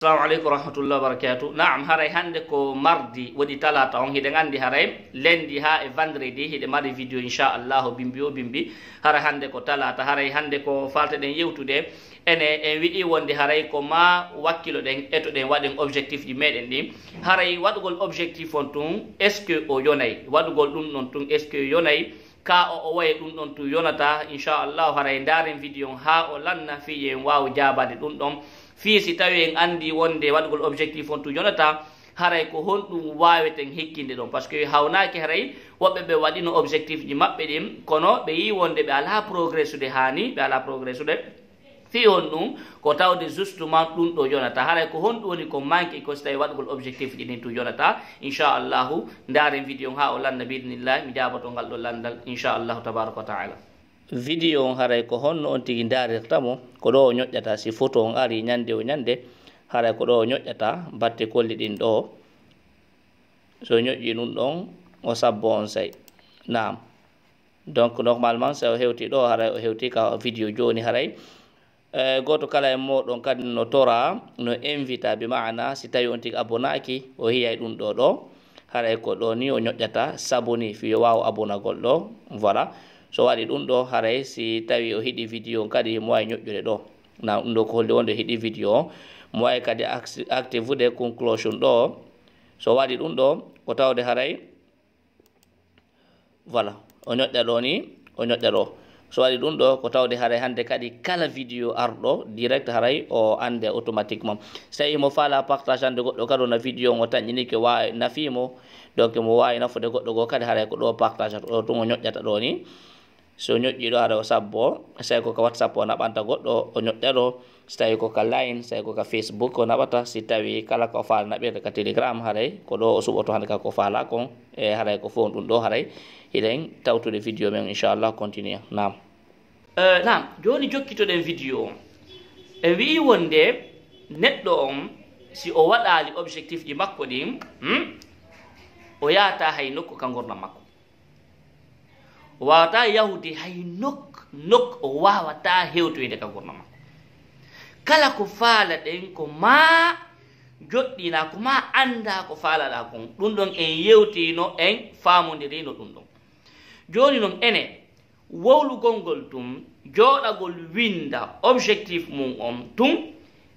assalamu aleykum rahmatullah wa barakatu naam haray hannde ko mardi woni talata on hiɗen anndi haray lendi ha e vendredi hiɗe mari vidéo inchallahu bimbi o bimbi haray hannde ko talata haray hannde ko falteɗen yewtude ene en wiɗi wonde haray ko ma wakkilo ɗen eto ɗen waɗen objectif ji meɗen ɗi haray waɗugol objectif on tun est ce que o yonayi waɗugol ɗum ɗon tun est ce que yonayi ka o o waye ɗum ɗon tun yonata inchallahu haray daren vidéo on ha o lanna fiyen waw jabade ɗum ɗon fii si tawi en anndi wonde waɗgol objectif on tu jonata haray ko honɗum waaweten hekkinde ɗon par ce que hawnaaki haray woɓɓe ɓe waɗino objectif ji maɓɓe ɗin kono ɓe yi wonde ɓe alaa progress ude haani ɓe alaa progress ude fii hon ɗum ko tawde justement ɗum ɗo jonata haray ko honɗum woni ko manque ko so tawi waɗgol objectif ji ɗin tu jonata inchallahu ndaaren vidéo ha o lanna biidinillahi mi jaabato ngal ɗo landal inchallahu tabaraqua wa taala vidéo on haray ko honno on tigi darirta mo ko ɗo o ñoƴƴata si photo on ari ñande o ñande haray ko ɗo o ñoƴƴata batte kolli ɗin ɗo so ñoƴƴi ɗum ɗon o sabbo on say nam donc normalement so o hewti ɗo haray o hewti ka vidéo joni haray e goto kala e moɗon kadi no tora no invita bi maana si tawi on tigi abonaki o hiyay ɗum ɗo ɗo haray ko ɗo ni o ñoƴƴata saboni fiyo waw abonagol ɗo voilà so waɗi ɗum ɗo haray si tawi o hiɗi vidéo kadi mo wawi ñoƴƴude ɗo na ɗum ɗo ko holde wonde hiɗi vidéo mo wawi kadi active de conclusion ɗo so waɗi ɗum ɗo ko tawde haray voilà o ñoƴƴa ɗo ni o ñoƴƴa ɗo so waɗi ɗum ɗo ko tawde haray hannde kadi kala vidéo arɗo direct haray o annde automatiquement so tawi mo faala partage hannde goɗɗo kadi ona vidéo ngo tañƴiniki wawi nafimo donc mo wawi nafude goɗɗo goo kadi haray ko ɗo partage ato tun o ñoƴƴata ɗo ni so nyoƴƴi ɗo aɗa o sabbo sey ko ka whatsapp o naɓanta goɗɗo o nyoƴƴa ɗo so tawi ko ka line sey ko ka facebook o oh, naɓata si tawi kala ko faala naɓirde ka telegram haray ko ɗo o suɓoto hande ka ko faala kon e eh, haray ko fon ɗum ɗo haray hiɗen tawtude vidéo men inchallah continue nam eh, nam joni jokkitoɗen vidéo on ɓe wi wonde neɗɗo on si o waɗali objectif ji makko ɗin hmm? o yahata hay nokku ka gurdam makko wawata yahude hay nok nok wawata hewtoyde ka gurno makko kala ko faala ɗen ko ma joɗɗina ko ma anda ko faalaɗa kon ɗum ɗon en yewtino en famodirino ɗum ɗon joni noon ene wowlugol ngol tum joɗagol winda objectif mum on tum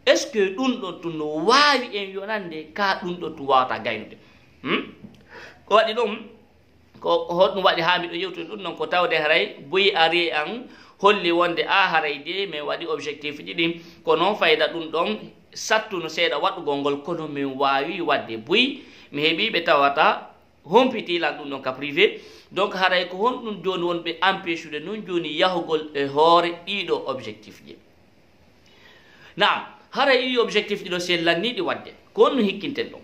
est ce que ɗum ɗo tum no wawi en yonande ka ɗum ɗo tum wawata gaynude hmm? ko waɗi ɗon ko hoɗum waɗi haa miɗo yewtude ɗum noon ko tawde haray buyi ari an holli wonde a haray de min waɗi objectif ɗiɗi ko noon fayda ɗum ɗon sattuno seeɗa waɗugol ngol kono min waawi waɗde buyi mi heɓi ɓe tawata humpitilan ɗum ɗon ka privé donc haray ko honɗum jooni wonɓe empêchude noon jooni yahugol e hoore ɗiɗo objectif ji naam haray ɗi objectif ɗiɗo si lanniɗi waɗde ko honɗum hikkinten ɗon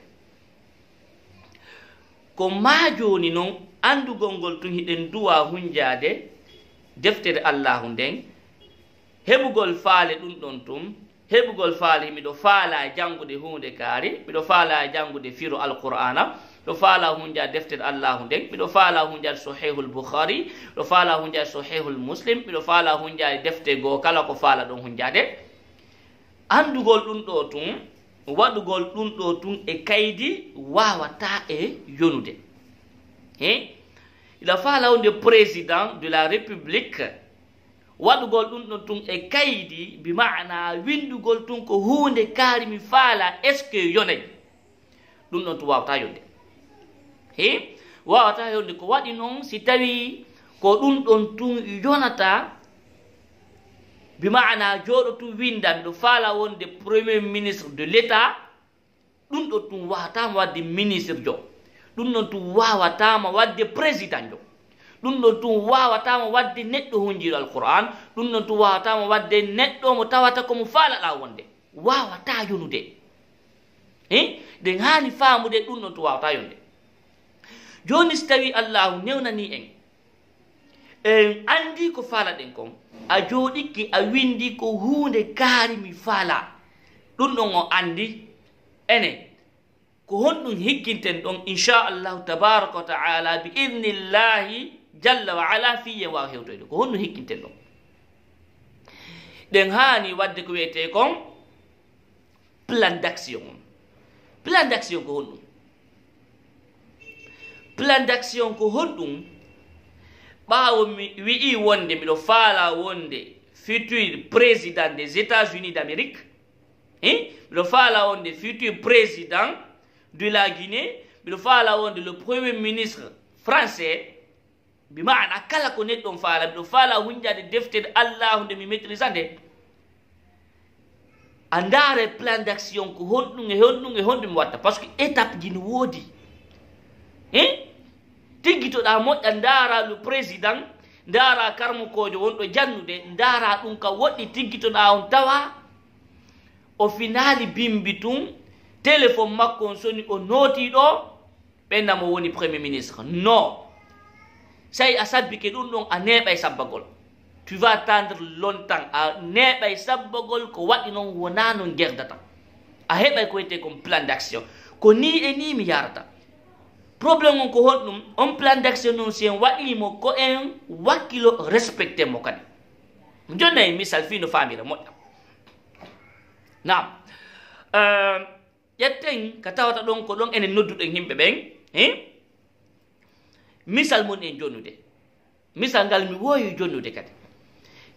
ko maa jooni noon anndugol ngol tun hiɗen duwa hunjaade deftere allahu nden heɓugol faale ɗum ɗon tun heɓugol faale miɗo faala janngude huunde kaari miɗo faala janngude firo alqur'ana ɗo faala hunjaade deftere allahu nden miɗo faala hunjaade sahihu lboukhari ɗo faala hunjaade sahihu lmuslim miɗo faala hunjaade defte goo kala ko faala ɗon hunjaade anndugol ɗum ɗo tun waɗugol ɗum ɗo tun e kaydi wawata e yonude e il a falawde président de la république waɗugol ɗum ɗo tun e kaydi bimana windugol tun ko hunde kaarimi faala est ce que yonay ɗum ɗon tun wawata yonde e wawata yonde ko waɗi noon si tawi ko ɗum ɗon tun yonata bimana jooɗo tum windanɗo faala wonde premier ministre de l' état ɗum ɗo tum wawatama wadde ministre jo ɗum ɗon tum wawatama wadde président jo ɗum ɗon tum wawatama wadde neɗɗo hunjiiɗo alquran ɗum ɗon tum wawatama wadde neɗɗo mo tawata komo faalaɗa wonde wawata yonude i nde hani faamude ɗum ɗon tum wawata yonde joni so tawi allahu newnani en en andi ko faalaɗen kon a jooɗikke a windi ko huunde kaari mi faala ɗum ɗon o anndi ene ko honɗum higginten ɗon inchallahu tabaraka wa taala bi idnillahi jalla wa ala fiya waawa hewtoyde ko honɗum higginten ɗon ɗen haani waɗde ko wiyetee kon plan d' action on plan d' action ko honɗum plan d' action ko honɗum bawo mi wi'i wonde miɗo faala wonde futur président des états unis d' amérique hein? miɗo faala wonde futur président de la guinée miɗo faala wonde le premier ministre français bi maana kala ko neɗɗon faala miɗo faala hunjade deftere allahu nde mi maitrise nde a ndaare plan d' action ko honɗum e honɗum e honɗum mi watta par ce que étape ji no woodi hein? tiggitoɗa moƴƴa ndaara lu président ndaara karmukojo wonɗo jannude ndaara ɗum ka woɗɗi tiggitoɗa on tawa o finali bimbi tun téléphone makko on soni o nootiɗo ɓennamo woni premier ministre non sey a sabbike ɗum ɗon a neeɓay sabbagol tu va tendre longtemps a neeɓay sabbagol ko waɗi noon wonaa non gerdata a heɓay ko wiyete comme plan d' action ko ni e ni mi yarata probléme on ko honɗum on plan d' action noon si en waɗimo ko en wakkilo respecté mo kadi jonnayi misal fino famira moƴƴam nam ehm, ƴetten ka tawata ɗon ko ɗon enen nodduɗen yimɓe ɓen e misal mon en jonnude misal ngal mi wowi jonnude kadi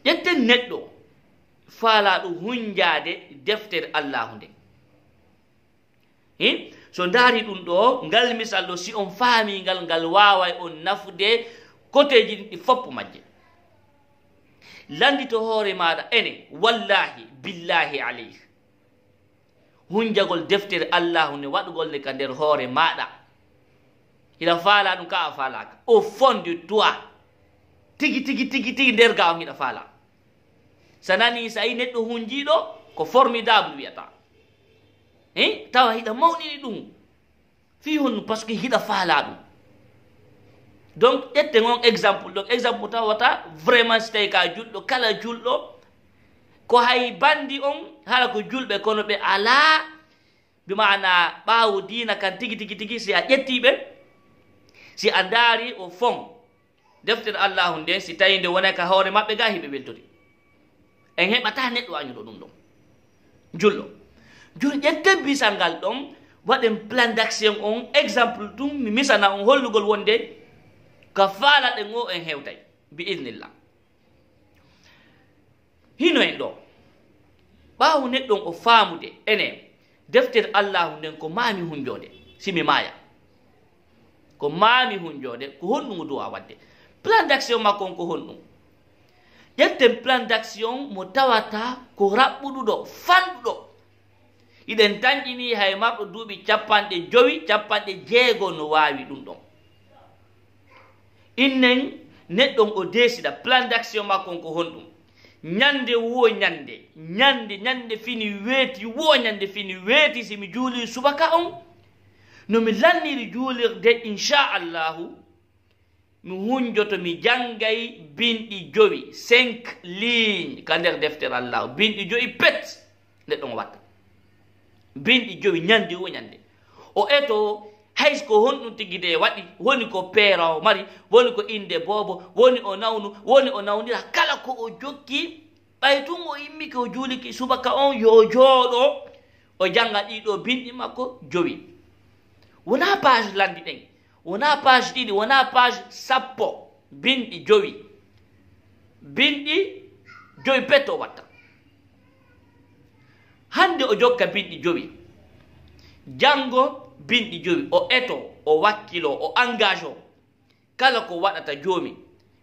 ƴetten neɗɗo faalaɗo hunjaade deftere allahu nde i so ndaari ɗum ɗo ngal misal ɗo si on faamingal ngal waaway on nafude coteji ɗi foppo majje landito hoore maɗa ene wallahi billahi aleyk hunjagol deftere allahu ne waɗugol ne ka nder hoore maɗa hiɗa faala ɗum ka a faalaka au fond de toi tigi tigi tigi tigi nder ga on hiɗa faala sanani sa yi neɗɗo hunjiɗo ko formidable wiyata e tawa hiɗa mawnini ɗum fi honnu par ce que hiɗa faala ɗum donc ƴette gon exemple ɗon exemple tawata vraiment si tawi ka julɗo kala julɗo ko hay bandi on hala ko julɓe kono ɓe ala bi mana ɓaawo dina kan tigi tigi tigi si a ƴettiɓe si a daari o fon deftere allahu nden si tawi nde wona ka hoore maɓɓe ga hiɓe weltori en heɓata neɗɗo añuɗo ɗum ɗon julɗo juri ƴetten bisal ngal ɗon waɗen plan d' action on exemple ɗum mi misana on hollugol wonde ko faala ɗen o en hewtay bi idnillah hino en ɗo ɓaawo neɗɗon o faamude enen deftere allahu nden ko maami hunjoode simi maaya ko maami hunjoode ko honɗumo duwa waɗde plan d' action makko on ko honɗum ƴetten plan d' action mo tawata ko raɓɓuɗuɗo fanɗuɗo iɗen tanƴini hay marɗo duuɓi capanɗe jowi capanɗe jeego no waawi ɗum ɗon innen neɗɗon o deesiɗa plan d' action makkon ko honɗum ñannde woo ñannde ñannde ñannde fini weeti woo ñannde fini weeti si mi juulii subaka on no mi lanniri juulirde inchallahu mi hunjoto mi janngay binɗi jowi cinq ligne ka nder deftere allahu binɗi joyi pet neɗɗon watta binɗi jowi ñandi woñande o eto haysko honɗum tigi de waɗi woni ko peerawo mari woni ko inde boobo woni o nawnu woni o nawnira kala ko o jokki ɓay tun o immiki o juuliki subaka on yo jooɗo o janga ɗiɗo binɗi makko jowi wona page landi ɗen wona page ɗiɗi wona page sappo binɗi jowi binɗi jowi petto watta hande o jokka binɗi jowi jango binɗi jowi o eto o wakkilo o engage o kala ko waɗata joomi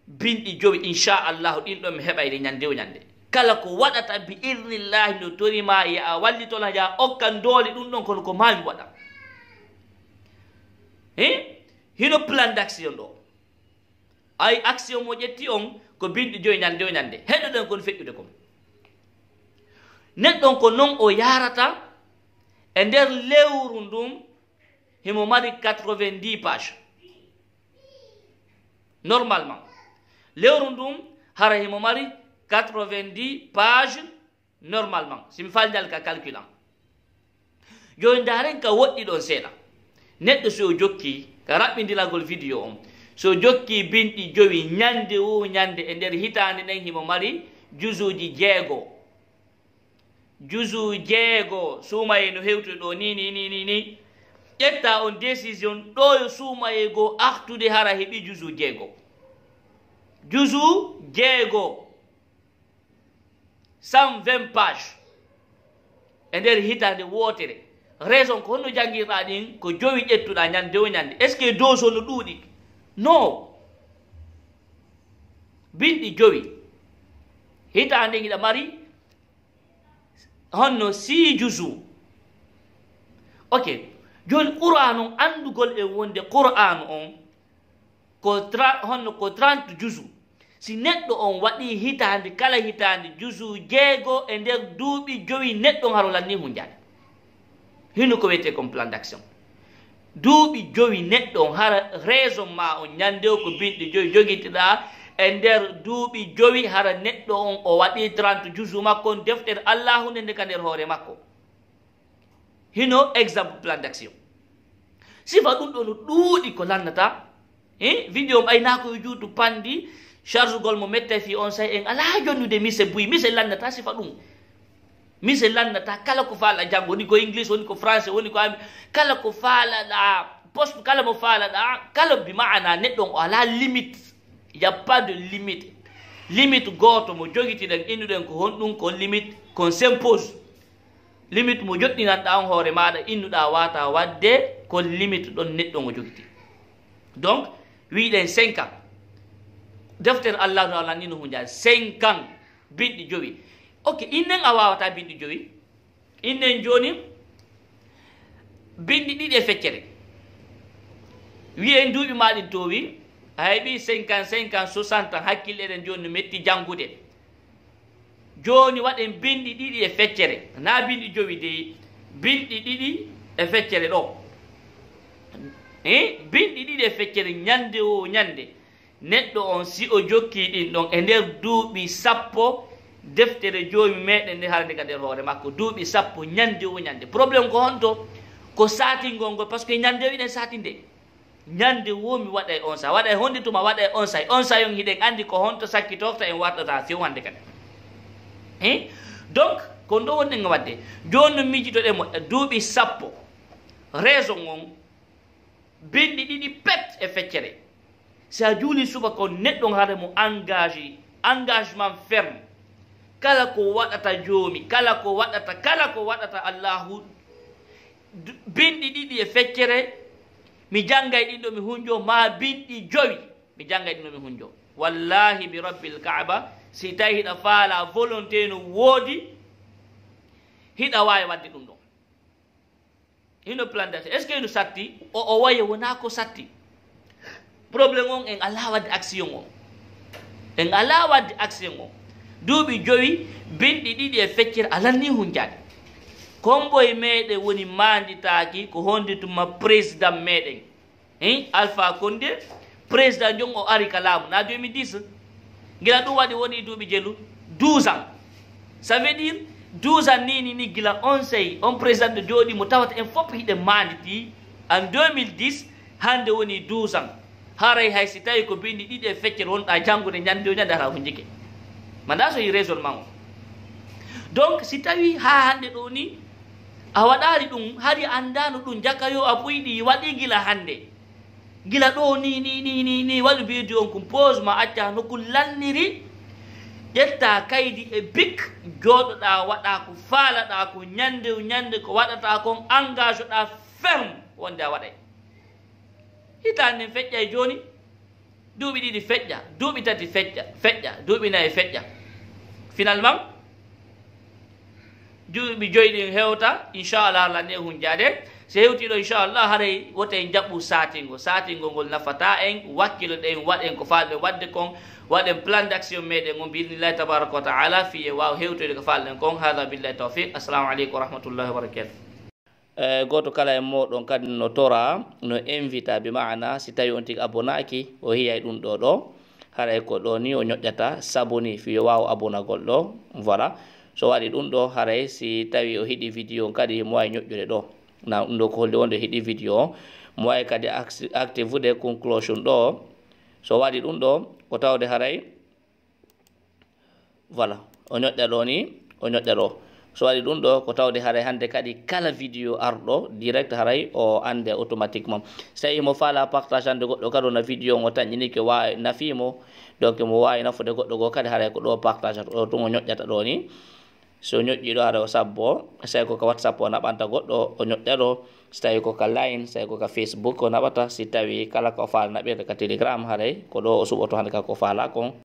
binɗi jowi inchallahu ɗin ɗon mi heɓayde ñande o ñande kala ko waɗata bi irnillahi no torima yaa wallitola yaa okkan doole ɗum ɗon kono ko mami waɗa hi hino plan d' action ɗo ay action mo ƴetti on ko binɗi joyi ñande o ñande heɗoɗen kon feƴƴude kom neɗɗon ko non o yarata e nder lewru ndum himo mari 90 page normalement lewru ndum hara himo mari 90 page normalement simi faldal ka calculan joni daren ka woɗɗi ɗon seeɗa neɗɗo so o jokki ka raɓɓidilagol vidéo on so jokki binɗi joyi ñande wo ñande e nder hitande nden himo mari jusuji jeegoo jusu jeego sumaye no hewti ɗo ni ni ni ni ni ƴetta on décision ɗoyo sumaye go artude hara heɓi jusu jeego jusu jeego cent vingt page e nder hitande wootere raison ko honno jangirɗa ɗin ko jowi ƴettuɗa ñande o ñande est ce que doso no ɗuuɗi non binɗi jowi hitande giɗa mari honno sijusu ok joni qur'an o andugol e wonde qur'an on ko honno ko 30 jusu si neɗɗo on waɗi hitande kala hitande jusu jeego e nder duuɓi joyi neɗɗo haro lanni hunjade hino ko wiyete comme plan d' action duuɓi joyi neɗɗo hara raison ma o ñande o ko binɗe joyi joguiteɗa e nder duuɓi jowi hara neɗɗo on o waɗi trente jusu makko deftere allahu nde ndeka nder hoore makko hino exemple plan d' action sifa ɗum ɗo no ɗuuɗi ko lannata i vidéo m aynako yo e juutu pandi charge gol mo metta fi on say en ala jonnude mise buy mise lannata sifa ɗum mise lannata kala ko faala jango woni ko english woni ko français woni ko ami kala ko faalaɗa poste kala mo faalaɗa kala bi maana neɗɗo on o ala limite y a pas de limite limite gooto mo jogitiɗen innu ɗen ko honɗum ko limite kon simpose limite mo joɗɗinanɗa on hoore maɗa innuɗa wata wadde ko limite ɗon neɗɗo mo jogiti donc wiɗen cinq ans deftere allah no allah ninu hujaa cinq ans binɗi jowi ok innen a wawata binɗi jowi innen joni binɗi ɗiɗi e feccere wiyen duuɓi maɗin towi a heeɓi cinquant cinquant soixante an hakkille eɗen joni no metti jangude joni waɗen binɗi ɗiɗi e feccere na binɗi jowi de binɗi ɗiɗi e feccere ɗo e binɗi ɗiɗi e feccere ñande o ñande neɗɗo on si o jokki ɗin ɗon e nder duuɓi sappo deftere joomi meɗen nde harnde ka nder hoore makko duuɓi sappo ñande o ñande probléme ko honto ko satingol ngol par ce que ñande o iɗen sati nde ñande womi waɗa e on sa waɗa e honde tuma waɗa e on sa on sa yon hiɗen andi ko honto sakkitofta en warɗata few hande kadi i donc ko ɗo wonɗen wadde joni no mijitoɗemo duuɓi sappo raison on binɗi ɗiɗi pet e feccere si a juuli suba ko neɗɗo haaremo engage engagement ferme kala ko waɗata joomi kala ko waɗata kala ko waɗata allahu binɗi ɗiɗi e feccere mi janngay ɗin ɗo mi hunjo ma binɗi joyi mi janngay ɗin ɗo mi hunjo wallahi bi rabbil kaaba si tawi hiɗa faala volonté no woodi hiɗa waawi wadde ɗum ɗon hino plan dati est ce que no satti o o waya wonaa ko satti probléme on en alaa wadde action on en alaa wadde action on duuɓi joyi binɗi ɗiɗi e feccere alanni hunjaade komboye meɗen woni manditaki ko honditumma président meɗen i alpha conde président jon o ari ka laamu na 2010 gila ɗum waɗi woni duuɓi jelu 12 ans ça veut dire 12 ans nini ni gila on sey on président ɗo jooɗimo tawata en fop hiɗe manditi en 2010 hande woni 12 ans haray hay si tawi ko binndi ɗiɗi e feccere wonɗa janngude ñande o ñande ara ko jike manda so yi raisonnement o donc si tawi ha hande ɗo ni a waɗaari ɗum hari anndaano ɗum jaka yo a puyɗi waɗii gila hannde gila ɗo ni ni ni ni ni waɗu biidi on kom pose ma acca nokkum lanniri ƴettaa kaydi e bik jooɗoɗaa waɗaa ko faalaɗaa ko ñannde ñannde ko waɗataa kon engage ɗaa ferm wonde a waɗay hitaan nden feƴƴa e jooni duuɓi ɗiɗi feƴƴa duuɓi tati feƴƴa feƴƴa duuɓi nayi feƴƴa finalement juuɓi joyi ɗin hewta inchallah allah ni e hunjade so hewtiɗo inchallah haray wote en jaɓɓu satingo satingo ngol nafata en wakkilo ɗen waɗen ko falɗen wadde kon waɗen plan d' action meɗen on mbinillahi tabaraqa wa taala fiye waw hewtoyde ko falɗen kon hada billahi tawfiq assalamu aleykum wa rahmatullahi wa barakatu eyyi goto kala en moɗon kadi no tora no invita bi mana si tawi on tigui abonaki o hiyay ɗum ɗo ɗo haray ko ɗo ni o ñoƴƴata saboni fiye waw abona goɗɗo voilà so waɗi ɗum ɗo haray si tawi o hiɗi vidéo kadi mo wawi ñoƴƴude ɗo na ɗum ɗo ko holde wonde hiɗi vidéo mo wawi kadi active ude conclusion ɗo so waɗi ɗum ɗo o tawde haray voilà o ñoƴƴa ɗo ni o ñoƴƴa ɗo so waɗi ɗum ɗo ko tawde haray hannde kadi kala vidéo arɗo direct haray o annde automatiquement so tawi mo faala partage hannde goɗɗo kadi ona vidéo ngo tañƴini ke wawi nafimo donc mo wawi nafude goɗɗo goo kadi haray ko ɗo partage ato ɗo tum o ñoƴƴata ɗo ni so jiro aɗa sabo saya tawi kawat whatsapp o naɓanta goɗɗo do ñoƴƴa ɗo so tawi koka line saya tawi koka facebook ko na si sitawi kala ko na biar ka telegram hari, ko do o suɓoto hande ka ko